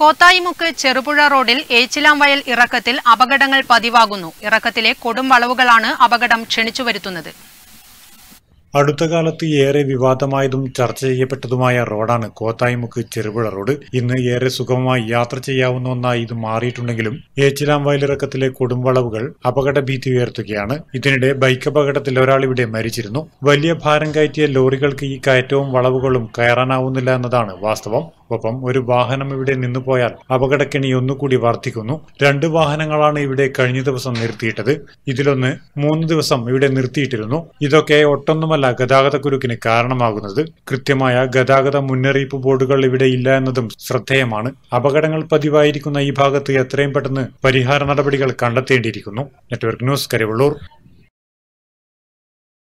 കോത്തായിമുക്ക് ചെറുപുഴ റോഡിൽ വയൽ ഇറക്കത്തിൽ അപകടങ്ങൾ പതിവാകുന്നു ഇറക്കത്തിലെ കൊടും വളവുകളാണ് അപകടം ക്ഷണിച്ചു വരുത്തുന്നത് അടുത്ത കാലത്ത് ഏറെ വിവാദമായതും ചർച്ച ചെയ്യപ്പെട്ടതുമായ റോഡാണ് കോത്തായിമുക്ക് ചെറുപുഴ റോഡ് ഇന്ന് ഏറെ സുഗമമായി യാത്ര ചെയ്യാവുന്ന ഒന്നായി ഇത് മാറിയിട്ടുണ്ടെങ്കിലും ഏച്ചിലാം വയലിറക്കത്തിലെ കൊടുംവളവുകൾ അപകട ഭീതി ഉയർത്തുകയാണ് ഇതിനിടെ ബൈക്ക് അപകടത്തിൽ ഒരാൾ ഇവിടെ മരിച്ചിരുന്നു വലിയ ഭാരം കയറ്റിയ ലോറികൾക്ക് ഈ കയറ്റവും വളവുകളും കയറാനാവുന്നില്ല എന്നതാണ് വാസ്തവം ഒപ്പം ഒരു വാഹനം ഇവിടെ നിന്നു പോയാൽ അപകടക്കെണി ഒന്നുകൂടി വർദ്ധിക്കുന്നു രണ്ട് വാഹനങ്ങളാണ് ഇവിടെ കഴിഞ്ഞ ദിവസം നിർത്തിയിട്ടത് ഇതിലൊന്ന് മൂന്ന് ദിവസം ഇവിടെ നിർത്തിയിട്ടിരുന്നു ഇതൊക്കെ ഒട്ടൊന്നുമല്ല കുരുക്കിന് കാരണമാകുന്നത് കൃത്യമായ ഗതാഗത മുന്നറിയിപ്പ് ബോർഡുകൾ ഇവിടെ ഇല്ല എന്നതും ശ്രദ്ധേയമാണ് അപകടങ്ങൾ പതിവായിരിക്കുന്ന ഈ ഭാഗത്ത് എത്രയും പെട്ടെന്ന് പരിഹാര നടപടികൾ കണ്ടെത്തേണ്ടിയിരിക്കുന്നു നെറ്റ്വർക്ക് ന്യൂസ് കരുവള്ളൂർ